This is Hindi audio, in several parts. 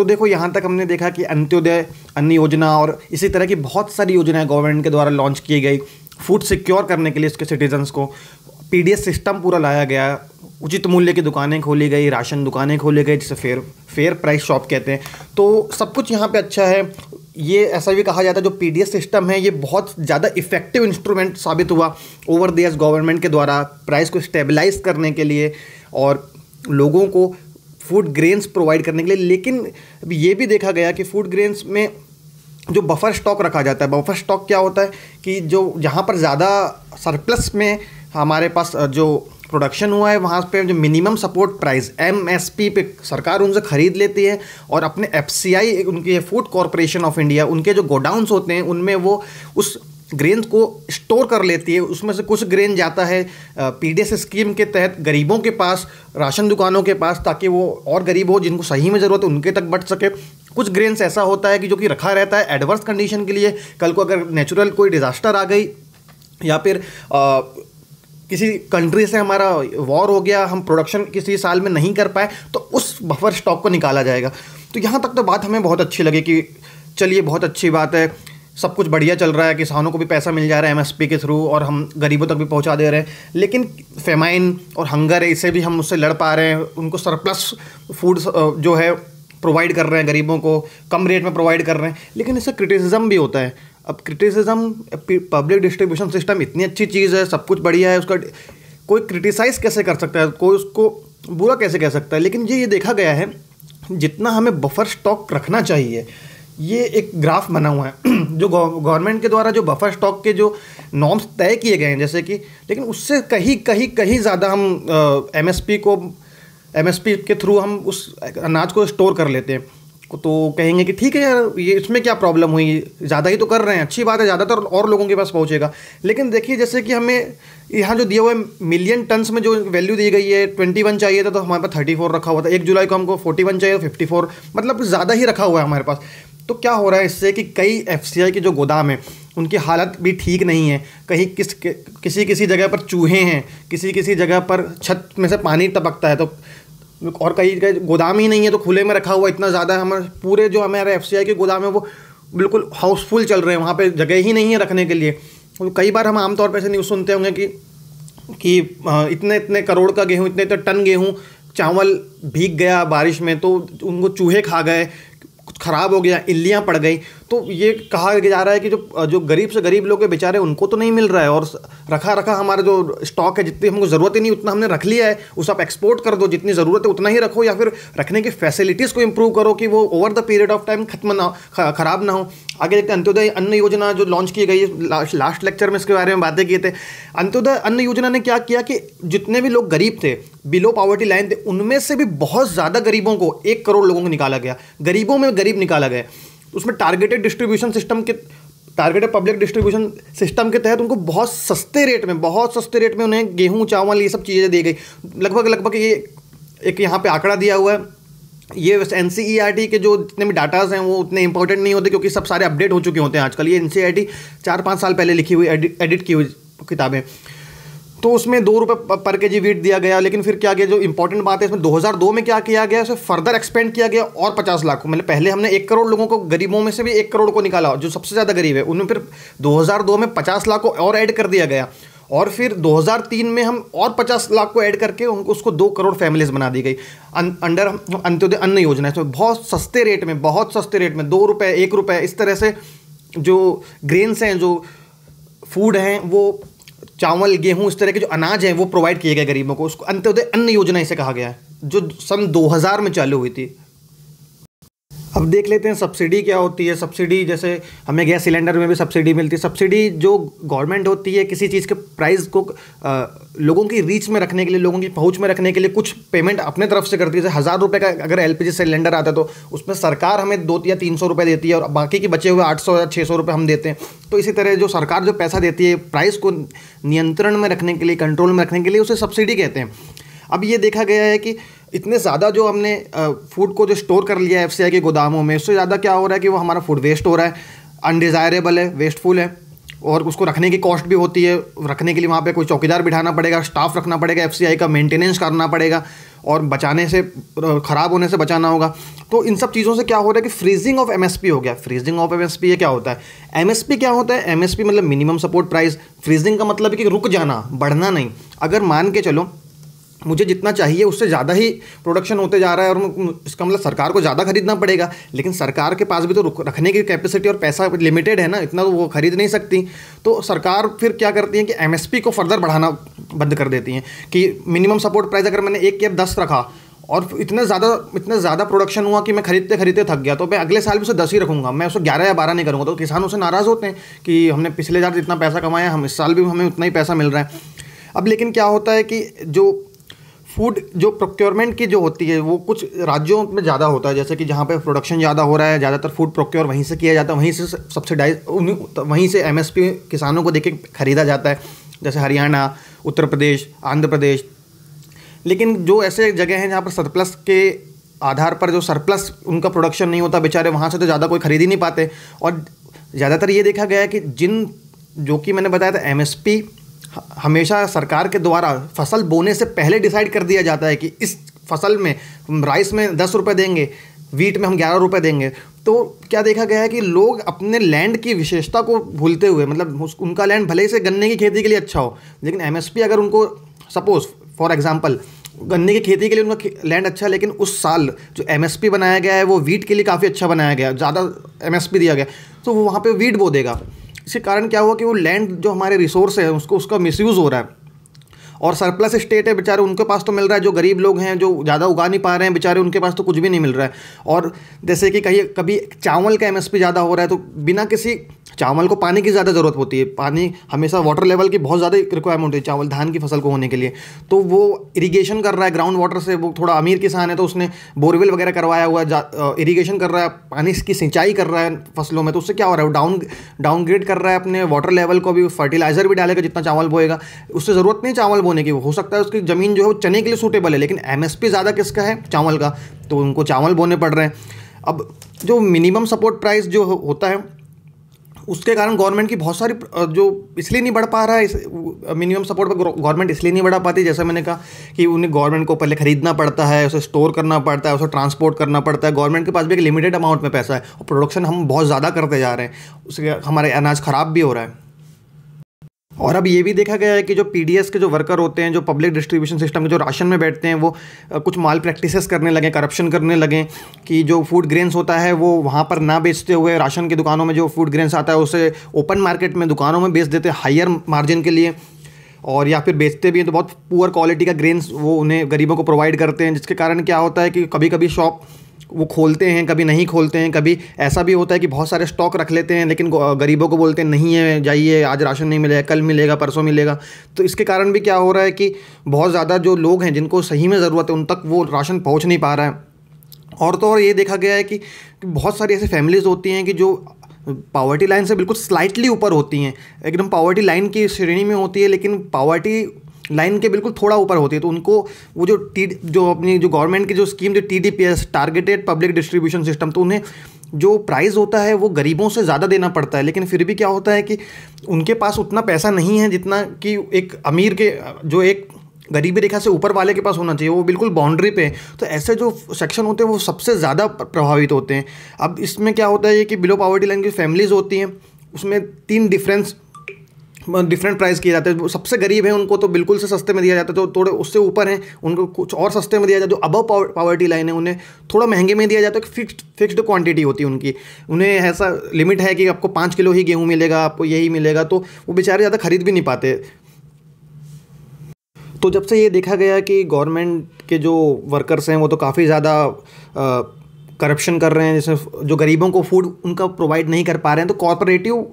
तो देखो यहाँ तक हमने देखा कि अंत्योदय अन्न योजना और इसी तरह की बहुत सारी योजनाएं गवर्नमेंट के द्वारा लॉन्च की गई फूड सिक्योर करने के लिए उसके सिटीजन्स को पी सिस्टम पूरा लाया गया उचित मूल्य की दुकानें खोली गई राशन दुकानें खोली गई जिसे फेयर फेयर प्राइस शॉप कहते हैं तो सब कुछ यहाँ पे अच्छा है ये ऐसा भी कहा जाता है जो पी सिस्टम है ये बहुत ज़्यादा इफेक्टिव इंस्ट्रूमेंट साबित हुआ ओवर द गवर्नमेंट के द्वारा प्राइस को स्टेबलाइज करने के लिए और लोगों को फूड ग्रेन्स प्रोवाइड करने के लिए लेकिन ये भी देखा गया कि फूड ग्रेन्स में जो बफर स्टॉक रखा जाता है बफर स्टॉक क्या होता है कि जो जहाँ पर ज़्यादा सरप्लस में हमारे पास जो प्रोडक्शन हुआ है वहाँ पे जो minimum support price M S P पे सरकार उनसे ख़रीद लेती है और अपने एफ सी आई उनकी फूड कॉरपोरेशन ऑफ इंडिया उनके जो गोडाउंस होते हैं उनमें वो उस ग्रेन को स्टोर कर लेती है उसमें से कुछ ग्रेन जाता है पी स्कीम के तहत गरीबों के पास राशन दुकानों के पास ताकि वो और गरीब हो जिनको सही में ज़रूरत है उनके तक बढ़ सके कुछ ग्रेन्स ऐसा होता है कि जो कि रखा रहता है एडवर्स कंडीशन के लिए कल को अगर नेचुरल कोई डिज़ास्टर आ गई या फिर आ, किसी कंट्री से हमारा वॉर हो गया हम प्रोडक्शन किसी साल में नहीं कर पाए तो उस बफर स्टॉक को निकाला जाएगा तो यहाँ तक तो बात हमें बहुत अच्छी लगी कि चलिए बहुत अच्छी बात है सब कुछ बढ़िया चल रहा है किसानों को भी पैसा मिल जा रहा है एमएसपी के थ्रू और हम गरीबों तक भी पहुंचा दे रहे हैं लेकिन फेमाइन और हंगर है इसे भी हम उससे लड़ पा रहे हैं उनको सरप्लस फूड जो है प्रोवाइड कर रहे हैं गरीबों को कम रेट में प्रोवाइड कर रहे हैं लेकिन इससे क्रिटिसिज्म भी होता है अब क्रिटिसिज्म पब्लिक डिस्ट्रीब्यूशन सिस्टम इतनी अच्छी चीज़ है सब कुछ बढ़िया है उसका कोई क्रिटिसाइज़ कैसे कर सकता है कोई उसको बुरा कैसे कह सकता है लेकिन ये ये देखा गया है जितना हमें बफर स्टॉक रखना चाहिए ये एक ग्राफ बना हुआ है जो गवर्नमेंट के द्वारा जो बफर स्टॉक के जो नॉर्म्स तय किए गए हैं जैसे कि लेकिन उससे कहीं कहीं कहीं ज़्यादा हम एम को एम के थ्रू हम उस अनाज को स्टोर कर लेते हैं तो कहेंगे कि ठीक है यार ये इसमें क्या प्रॉब्लम हुई ज़्यादा ही तो कर रहे हैं अच्छी बात है ज़्यादातर तो और लोगों के पास पहुँचेगा लेकिन देखिए जैसे कि हमें यहाँ जो दिया हुआ है मिलियन टन्स में जो वैल्यू दी गई है ट्वेंटी वन चाहिए था तो हमारे पास थर्टी फोर रखा हुआ था एक जुलाई को हमको फोर्टी वन चाहिए फिफ्टी फोर मतलब ज़्यादा ही रखा हुआ है हमारे पास तो क्या हो रहा है इससे कि कई एफ के जो गोदाम हैं उनकी हालत भी ठीक नहीं है कहीं किस किसी किसी जगह पर चूहे हैं किसी किसी जगह पर छत में से पानी टपकता है तो और कई गोदाम ही नहीं है तो खुले में रखा हुआ इतना ज़्यादा हमारे पूरे जो हमारे एफ के गोदाम है वो बिल्कुल हाउसफुल चल रहे हैं वहाँ पर जगह ही नहीं है रखने के लिए तो कई बार हम आमतौर पर ऐसे न्यूज़ सुनते होंगे कि कि इतने इतने करोड़ का गेहूँ इतने इतने टन गेहूँ चावल भीग गया बारिश में तो उनको चूहे खा गए ख़राब हो गया इल्लियाँ पड़ गई तो ये कहा जा रहा है कि जो जो गरीब से गरीब लोग बेचारे उनको तो नहीं मिल रहा है और रखा रखा हमारा जो स्टॉक है जितनी हमको ज़रूरत ही नहीं उतना हमने रख लिया है उसे आप एक्सपोर्ट कर दो जितनी ज़रूरत है उतना ही रखो या फिर रखने की फैसिलिटीज़ को इम्प्रूव करो कि वो over the period of time खत्म ना हो ख़राब ना हो आगे देखते अंत्योदय अन्न योजना जो लॉन्च की गई है लास्ट लास्ट लेक्चर में इसके बारे में बातें किए थे अंत्योदय अन्न योजना ने क्या किया कि जितने भी लोग गरीब थे बिलो पॉवर्टी लाइन थे उनमें से भी बहुत ज़्यादा गरीबों को एक करोड़ लोगों को निकाला गया गरीबों में गरीब निकाला गया तो उसमें टारगेटेड डिस्ट्रीब्यूशन सिस्टम के टारगेटेड पब्लिक डिस्ट्रीब्यूशन सिस्टम के तहत उनको बहुत सस्ते रेट में बहुत सस्ते रेट में उन्हें गेहूँ चावल ये सब चीज़ें दी गई लगभग लगभग ये एक यहाँ पे आंकड़ा दिया हुआ है ये एन e के जो जितने भी डाटाज हैं वो उतने इंपॉर्टेंट नहीं होते क्योंकि सब सारे अपडेट हो चुके होते हैं आजकल ये एन सी टी e चार पाँच साल पहले लिखी हुई एडिट की हुई किताबें तो उसमें दो रुपये पर के जी वीट दिया गया लेकिन फिर क्या गया जो इंपॉर्टेंट बात है इसमें 2002 में क्या किया गया उसे फर्दर एक्सपेंड किया गया और 50 लाख को मैंने पहले हमने एक करोड़ लोगों को गरीबों में से भी एक करोड़ को निकाला जो सबसे ज़्यादा गरीब है उनमें फिर 2002 में 50 लाख को और ऐड कर दिया गया और फिर 2003 में हम और 50 लाख को ऐड करके उनको उसको दो करोड़ फैमिलीज बना दी गई अं, अंडर अंत्योदय अन्न योजना है तो बहुत सस्ते रेट में बहुत सस्ते रेट में दो रुपये एक रुपये इस तरह से जो ग्रेन्स हैं जो फूड हैं वो चावल गेहूँ इस तरह के जो अनाज हैं वो प्रोवाइड किए गए गरीबों को उसको अंत्योदय अन्न योजना इसे कहा गया है जो सन 2000 में चालू हुई थी अब देख लेते हैं सब्सिडी क्या होती है सब्सिडी जैसे हमें गैस सिलेंडर में भी सब्सिडी मिलती है सब्सिडी जो गवर्नमेंट होती है किसी चीज़ के प्राइस को आ, लोगों की रीच में रखने के लिए लोगों की पहुंच में रखने के लिए कुछ पेमेंट अपने तरफ से करती है जैसे हज़ार रुपये का अगर एल सिलेंडर आता है तो उसमें सरकार हमें दो या तीन सौ रुपये देती है और बाकी के बचे हुए आठ सौ या छः सौ रुपये हम देते हैं तो इसी तरह जो सरकार जो पैसा देती है प्राइस को नियंत्रण में रखने के लिए कंट्रोल में रखने के लिए उसे सब्सिडी कहते हैं अब ये देखा गया है कि इतने ज़्यादा जो हमने फूड को जो स्टोर कर लिया है एफ के गोदामों में उससे ज़्यादा क्या हो रहा है कि वो हमारा फूड वेस्ट हो रहा है अनडिज़ायरेबल है वेस्टफुल है और उसको रखने की कॉस्ट भी होती है रखने के लिए वहाँ पे कोई चौकीदार बिठाना पड़ेगा स्टाफ रखना पड़ेगा एफ का मेंटेनेंस करना पड़ेगा और बचाने से ख़राब होने से बचाना होगा तो इन सब चीज़ों से क्या हो रहा है कि फ्रीजिंग ऑफ एम हो गया फ्रीजिंग ऑफ एम ये क्या होता है एम क्या होता है एम मतलब मिनिमम सपोर्ट प्राइस फ्रीजिंग का मतलब है कि रुक जाना बढ़ना नहीं अगर मान के चलो मुझे जितना चाहिए उससे ज़्यादा ही प्रोडक्शन होते जा रहा है और इसका मतलब सरकार को ज़्यादा खरीदना पड़ेगा लेकिन सरकार के पास भी तो रखने की कैपेसिटी और पैसा लिमिटेड है ना इतना तो वो खरीद नहीं सकती तो सरकार फिर क्या करती है कि एमएसपी को फर्दर बढ़ाना बंद कर देती हैं कि मिनिमम सपोर्ट प्राइस अगर मैंने एक या दस रखा और इतना ज़्यादा इतना ज़्यादा प्रोडक्शन हुआ कि मैं खरीदते खरीदते थक गया तो मैं अगले साल भी उसे दस ही रखूँगा मैं उसे ग्यारह या बारह नहीं करूँगा तो किसान उसे नाराज़ होते हैं कि हमने पिछले साल जितना पैसा कमाया हम इस साल भी हमें उतना ही पैसा मिल रहा है अब लेकिन क्या होता है कि जो फूड जो प्रोक्योरमेंट की जो होती है वो कुछ राज्यों में ज़्यादा होता है जैसे कि जहाँ पे प्रोडक्शन ज़्यादा हो रहा है ज़्यादातर फूड प्रोक्योर वहीं से किया जाता है वहीं से सब्सिडाइज तो वहीं से एमएसपी किसानों को देके ख़रीदा जाता है जैसे हरियाणा उत्तर प्रदेश आंध्र प्रदेश लेकिन जो ऐसे जगह हैं जहाँ पर सरप्लस के आधार पर जो सरप्लस उनका प्रोडक्शन नहीं होता बेचारे वहाँ से तो ज़्यादा कोई खरीद ही नहीं पाते और ज़्यादातर ये देखा गया है कि जिन जो कि मैंने बताया था एम हमेशा सरकार के द्वारा फसल बोने से पहले डिसाइड कर दिया जाता है कि इस फसल में राइस में दस रुपये देंगे वीट में हम ग्यारह रुपये देंगे तो क्या देखा गया है कि लोग अपने लैंड की विशेषता को भूलते हुए मतलब उनका लैंड भले से गन्ने की खेती के लिए अच्छा हो लेकिन एम अगर उनको सपोज़ फॉर एग्ज़ाम्पल गन्ने की खेती के लिए उनका लैंड अच्छा है लेकिन उस साल जो एम बनाया गया है वो वीट के लिए काफ़ी अच्छा बनाया गया ज़्यादा एम दिया गया तो वो वहाँ पर वीट बो देगा इसके कारण क्या हुआ कि वो लैंड जो हमारे रिसोर्स है उसको उसका मिसयूज़ हो रहा है और सरप्लस स्टेट है बेचारे उनके पास तो मिल रहा है जो गरीब लोग हैं जो ज़्यादा उगा नहीं पा रहे हैं बेचारे उनके पास तो कुछ भी नहीं मिल रहा है और जैसे कि कहीं कभी चावल का एमएसपी ज़्यादा हो रहा है तो बिना किसी चावल को पानी की ज़्यादा ज़रूरत होती है पानी हमेशा वाटर लेवल की बहुत ज़्यादा रिक्वायरमेंट होती है चावल धान की फसल को होने के लिए तो वो इरिगेशन कर रहा है ग्राउंड वाटर से वो थोड़ा अमीर किसान है तो उसने बोरवेल वगैरह करवाया हुआ है इरीगेशन कर रहा है पानी की सिंचाई कर रहा है फसलों में तो उससे क्या हो रहा है डाउन डाउनग्रेड कर रहा है अपने वाटर लेवल को भी फर्टिलाइज़र भी डालेगा जितना चावल बोएगा उससे ज़रूरत नहीं चावल बोने की हो सकता है उसकी ज़मीन जो है वो चने के लिए सूटेबल है लेकिन एम ज़्यादा किसका है चावल का तो उनको चावल बोने पड़ रहे हैं अब जो मिनिमम सपोर्ट प्राइस जो होता है उसके कारण गवर्नमेंट की बहुत सारी जो इसलिए नहीं बढ़ पा रहा है मिनिमम सपोर्ट पर गवर्नमेंट इसलिए नहीं बढ़ा पाती जैसा मैंने कहा कि उन्हें गवर्नमेंट को पहले खरीदना पड़ता है उसे स्टोर करना पड़ता है उसे ट्रांसपोर्ट करना पड़ता है गवर्नमेंट के पास भी एक लिमिटेड अमाउंट में पैसा है और प्रोडक्शन हम बहुत ज़्यादा करते जा रहे हैं उसके हमारे अनाज ख़राब भी हो रहा है और अब ये भी देखा गया है कि जो पी के जो वर्कर होते हैं जो पब्लिक डिस्ट्रीब्यूशन सिस्टम के जो राशन में बैठते हैं वो कुछ माल प्रैक्टिस करने लगे करप्शन करने लगे कि जो फूड ग्रेन्स होता है वो वहाँ पर ना बेचते हुए राशन की दुकानों में जो फूड ग्रेन्स आता है उसे ओपन मार्केट में दुकानों में बेच देते हैं हायर मार्जिन के लिए और या फिर बेचते भी हैं तो बहुत पुअर क्वालिटी का ग्रेन्स वो उन्हें गरीबों को प्रोवाइड करते हैं जिसके कारण क्या होता है कि कभी कभी शॉप वो खोलते हैं कभी नहीं खोलते हैं कभी ऐसा भी होता है कि बहुत सारे स्टॉक रख लेते हैं लेकिन गरीबों को बोलते हैं नहीं है जाइए आज राशन नहीं मिलेगा कल मिलेगा परसों मिलेगा तो इसके कारण भी क्या हो रहा है कि बहुत ज़्यादा जो लोग हैं जिनको सही में ज़रूरत है उन तक वो राशन पहुँच नहीं पा रहा है और तो और ये देखा गया है कि बहुत सारी ऐसी फैमिलीज़ होती हैं कि जो पावर्टी लाइन से बिल्कुल स्लाइटली ऊपर होती हैं एकदम पावर्टी लाइन की श्रेणी में होती है लेकिन पावर्टी लाइन के बिल्कुल थोड़ा ऊपर होती है तो उनको वो जो टी जो अपनी जो गवर्नमेंट की जो स्कीम जो T targeted public distribution system तो उन्हें जो प्राइस होता है वो गरीबों से ज़्यादा देना पड़ता है लेकिन फिर भी क्या होता है कि उनके पास उतना पैसा नहीं है जितना कि एक अमीर के जो एक गरीबी रेखा से ऊपर वाले के पास होना चाहिए वो बिल्कुल बाउंड्री पे तो ऐसे जो सेक्शन होते हैं वो सबसे ज़्यादा प्रभावित होते हैं अब इसमें क्या होता है कि बिलो पॉवर्टी लाइन की फैमिलीज़ होती हैं उसमें तीन डिफरेंस डिफरेंट प्राइस किए जाते हैं सबसे गरीब हैं उनको तो बिल्कुल से सस्ते में दिया जाता है जो थोड़े उससे ऊपर हैं उनको कुछ और सस्ते में दिया जाता है जो अबव पावर्टी लाइन है उन्हें थोड़ा महंगे में दिया जाता है फिक्स्ड फिक्स्ड क्वांटिटी होती है उनकी उन्हें ऐसा लिमिट है कि आपको पाँच किलो ही गेहूँ मिलेगा आपको यही मिलेगा तो वो बेचारे ज़्यादा खरीद भी नहीं पाते तो जब से ये देखा गया कि गवर्नमेंट के जो वर्कर्स हैं वो तो काफ़ी ज़्यादा करप्शन कर रहे हैं जैसे जो गरीबों को फूड उनका प्रोवाइड नहीं कर पा रहे हैं तो कॉरपोरेटिव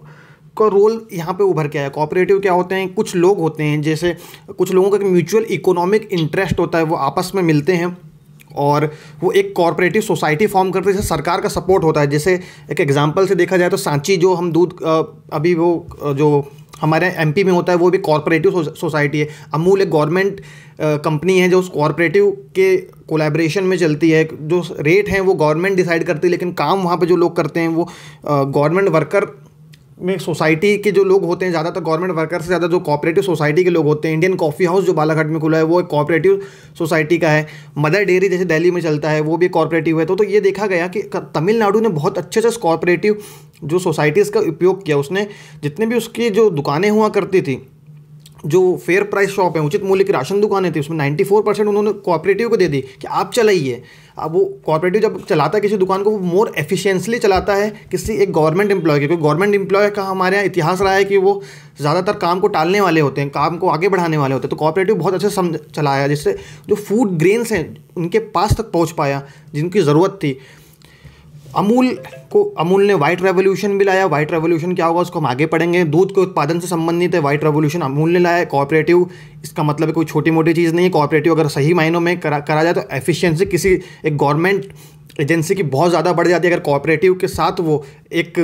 का रोल यहाँ पे उभर के आया कॉपरेटिव क्या होते हैं कुछ लोग होते हैं जैसे कुछ लोगों का म्यूचुअल इकोनॉमिक इंटरेस्ट होता है वो आपस में मिलते हैं और वो एक कॉरपोरेटिव सोसाइटी फॉर्म करते हैं जैसे सरकार का सपोर्ट होता है जैसे एक एग्जांपल से देखा जाए तो सांची जो हम दूध अभी वो जो हमारे एमपी में होता है वो भी कॉरपोरेटिव सोसाइटी है अमूल एक गवर्नमेंट कंपनी है जो उस कॉरपोरेटिव के कोलैबोरेशन में चलती है जो रेट हैं वो गवर्नमेंट डिसाइड करती है लेकिन काम वहाँ पे जो लोग करते हैं वो गवर्नमेंट वर्कर में सोसाइटी के जो लोग होते हैं ज़्यादातर गवर्नमेंट वर्कर से ज़्यादा जो कॉपरेटिव सोसाइटी के लोग होते हैं इंडियन कॉफ़ी हाउस जो बालाघाट में खुला है वो एक कॉपरेटिव सोसाइटी का है मदर डेयरी जैसे दिल्ली में चलता है वो भी कॉपरेटिव है तो तो ये देखा गया कि तमिलनाडु ने बहुत अच्छे से कॉपरेटिव जो सोसाइटीज़ का उपयोग किया उसने जितने भी उसकी जो दुकानें हुआ करती थी जो फेयर प्राइस शॉप है उचित मूल्य की राशन दुकानें थी उसमें 94 परसेंट उन्होंने कॉपरेटिव को दे दी कि आप चलाइए अब वो कॉपरेटिव जब चलाता है किसी दुकान को वो मोर एफिशिएंसली चलाता है किसी एक गवर्नमेंट एम्प्लॉय के क्योंकि गवर्नमेंट एम्प्लॉय का हमारे यहाँ इतिहास रहा है कि वो ज़्यादातर काम को टालने वाले होते हैं काम को आगे बढ़ाने वाले होते हैं तो कॉपरेटिव बहुत अच्छे समझ चलाया जिससे जो फूड ग्रेन्स हैं उनके पास तक पहुँच पाया जिनकी ज़रूरत थी अमूल को अमूल ने वाइट रेवोल्यूशन भी लाया वाइट रेवोल्यूशन क्या होगा उसको हम आगे पढ़ेंगे दूध के उत्पादन से संबंधित है वाइट रेवोल्यूशन अमूल ने लाया कॉपरेटिव इसका मतलब कोई छोटी मोटी चीज़ नहीं है कॉपरेटिव अगर सही मायनों में करा करा जाए तो एफिशिएंसी किसी एक गवर्नमेंट एजेंसी की बहुत ज़्यादा बढ़ जाती है अगर कॉपरेटिव के साथ वो एक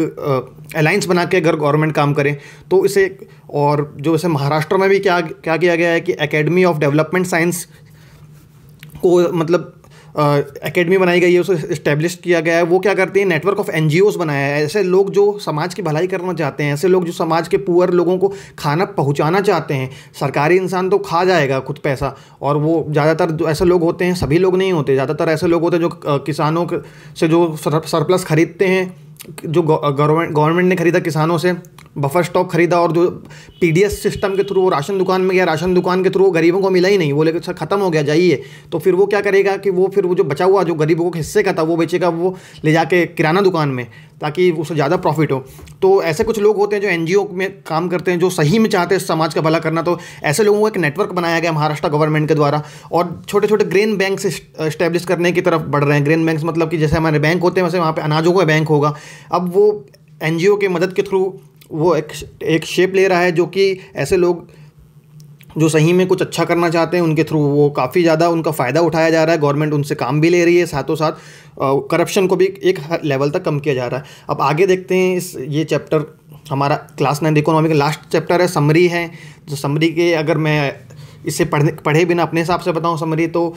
अलाइंस बना के अगर गवर्नमेंट काम करें तो इसे और जो इसे महाराष्ट्र में भी क्या क्या किया गया है कि एकेडमी ऑफ डेवलपमेंट साइंस को मतलब एकेडमी बनाई गई है उसे इस्टेब्लिश किया गया है वो क्या करते हैं नेटवर्क ऑफ एन बनाया है ऐसे लोग जो समाज की भलाई करना चाहते हैं ऐसे लोग जो समाज के पुअर लोगों को खाना पहुँचाना चाहते हैं सरकारी इंसान तो खा जाएगा खुद पैसा और वो ज़्यादातर जो ऐसे लोग होते हैं सभी लोग नहीं होते ज़्यादातर ऐसे लोग होते हैं जो किसानों से जो सरप्लस खरीदते हैं जो गवर्नमेंट गवर्नमेंट ने खरीदा किसानों से बफर स्टॉक खरीदा और जो पी सिस्टम के थ्रू वो राशन दुकान में गया राशन दुकान के थ्रू वो गरीबों को मिला ही नहीं वो लेकिन सर खत्म हो गया जाइए तो फिर वो क्या करेगा कि वो फिर वो जो बचा हुआ जो गरीबों के हिस्से का था वो बेचेगा वो ले जाके किराना दुकान में ताकि उससे ज़्यादा प्रॉफिट हो तो ऐसे कुछ लोग होते हैं जो एन में काम करते हैं जो सही में चाहते हैं समाज का भला करना तो ऐसे लोगों को एक नेटवर्क बनाया गया महाराष्ट्र गवर्नमेंट के द्वारा और छोटे छोटे ग्रेन बैंक इस्टेब्लिश करने की तरफ बढ़ रहे हैं ग्रेन बैंक मतलब कि जैसे हमारे बैंक होते हैं वैसे वहाँ पर अनाजों का बैंक होगा अब वो एन के मदद के थ्रू वो एक एक शेप ले रहा है जो कि ऐसे लोग जो सही में कुछ अच्छा करना चाहते हैं उनके थ्रू वो काफ़ी ज़्यादा उनका फ़ायदा उठाया जा रहा है गवर्नमेंट उनसे काम भी ले रही है साथों साथ करप्शन को भी एक लेवल तक कम किया जा रहा है अब आगे देखते हैं इस ये चैप्टर हमारा क्लास नाइन इकोनॉमी का लास्ट चैप्टर है समरी है जो तो समरी के अगर मैं इसे पढ़ने पढ़े बिना अपने हिसाब से बताऊँ समरी तो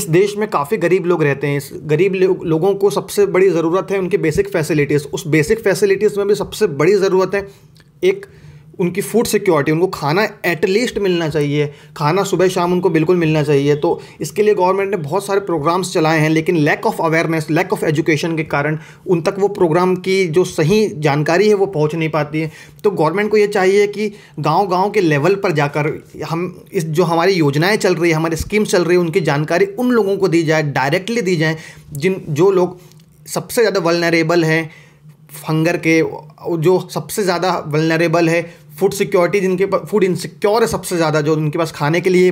इस देश में काफ़ी गरीब लोग रहते हैं इस गरीब लो, लोगों को सबसे बड़ी ज़रूरत है उनकी बेसिक फैसिलिटीज़ उस बेसिक फैसिलिटीज़ में भी सबसे बड़ी ज़रूरत है एक उनकी फूड सिक्योरिटी उनको खाना एटलीस्ट मिलना चाहिए खाना सुबह शाम उनको बिल्कुल मिलना चाहिए तो इसके लिए गवर्नमेंट ने बहुत सारे प्रोग्राम्स चलाए हैं लेकिन lack of awareness lack of education के कारण उन तक वो प्रोग्राम की जो सही जानकारी है वो पहुँच नहीं पाती है तो गवर्नमेंट को ये चाहिए कि गाँव गाँव के लेवल पर जाकर हम इस जो हमारी योजनाएँ चल रही है हमारी स्कीम्स चल रही है उनकी जानकारी उन लोगों को दी जाए डायरेक्टली दी जाए जिन जो लोग सबसे ज़्यादा वलनरेबल हैं फंगर के जो सबसे ज़्यादा वलनरेबल है फूड सिक्योरिटी जिनके पास फूड इनसिक्योर है सबसे ज़्यादा जो उनके पास खाने के लिए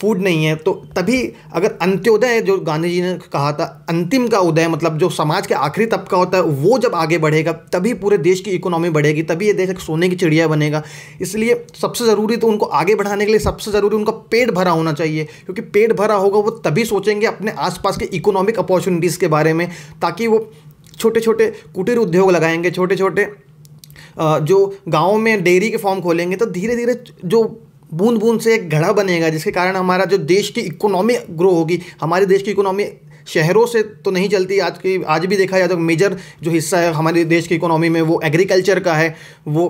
फूड नहीं है तो तभी अगर अंत्योदय जो गांधी जी ने कहा था अंतिम का उदय मतलब जो समाज के आखिरी तबका होता है वो जब आगे बढ़ेगा तभी पूरे देश की इकोनॉमी बढ़ेगी तभी ये देश एक सोने की चिड़िया बनेगा इसलिए सबसे ज़रूरी तो उनको आगे बढ़ाने के लिए सबसे ज़रूरी उनका पेट भरा होना चाहिए क्योंकि पेट भरा होगा वो तभी सोचेंगे अपने आसपास के इकोनॉमिक अपॉर्चुनिटीज़ के बारे में ताकि वो छोटे छोटे कुटीर उद्योग लगाएंगे छोटे छोटे जो गाँव में डेयरी के फॉर्म खोलेंगे तो धीरे धीरे जो बूंद बूंद से एक घड़ा बनेगा जिसके कारण हमारा जो देश की इकोनॉमी ग्रो होगी हमारे देश की इकोनॉमी शहरों से तो नहीं चलती आज की आज भी देखा जाए तो मेजर जो हिस्सा है हमारे देश की इकोनॉमी में वो एग्रीकल्चर का है वो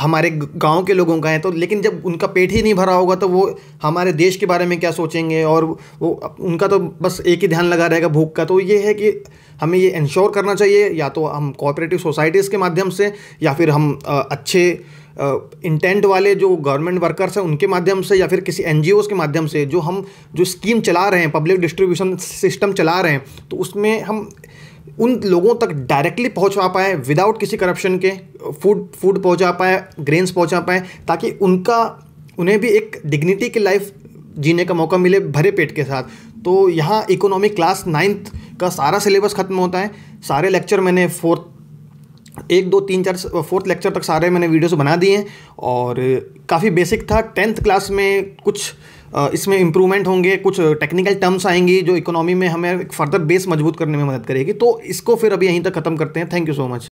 हमारे गांव के लोगों का है तो लेकिन जब उनका पेट ही नहीं भरा होगा तो वो हमारे देश के बारे में क्या सोचेंगे और वो उनका तो बस एक ही ध्यान लगा रहेगा भूख का तो ये है कि हमें ये इंश्योर करना चाहिए या तो हम कोऑपरेटिव सोसाइटीज़ के माध्यम से या फिर हम अच्छे इंटेंट वाले जो गवर्नमेंट वर्कर्स हैं उनके माध्यम से या फिर किसी एन के माध्यम से जो हम जो स्कीम चला रहे हैं पब्लिक डिस्ट्रीब्यूशन सिस्टम चला रहे हैं तो उसमें हम उन लोगों तक डायरेक्टली पहुंचवा पाए विदाउट किसी करप्शन के फूड फूड पहुंचा पाए ग्रेन्स पहुंचा पाए ताकि उनका उन्हें भी एक डिग्निटी की लाइफ जीने का मौका मिले भरे पेट के साथ तो यहाँ इकोनॉमिक क्लास नाइन्थ का सारा सिलेबस ख़त्म होता है सारे लेक्चर मैंने फोर्थ एक दो तीन चार फोर्थ लेक्चर तक सारे मैंने वीडियोस बना दिए हैं और काफ़ी बेसिक था टेंथ क्लास में कुछ इसमें इंप्रूवमेंट होंगे कुछ टेक्निकल टर्म्स आएंगी जो इकोनॉमी में हमें फर्दर बेस मजबूत करने में मदद करेगी तो इसको फिर अभी यहीं तक ख़त्म करते हैं थैंक यू सो मच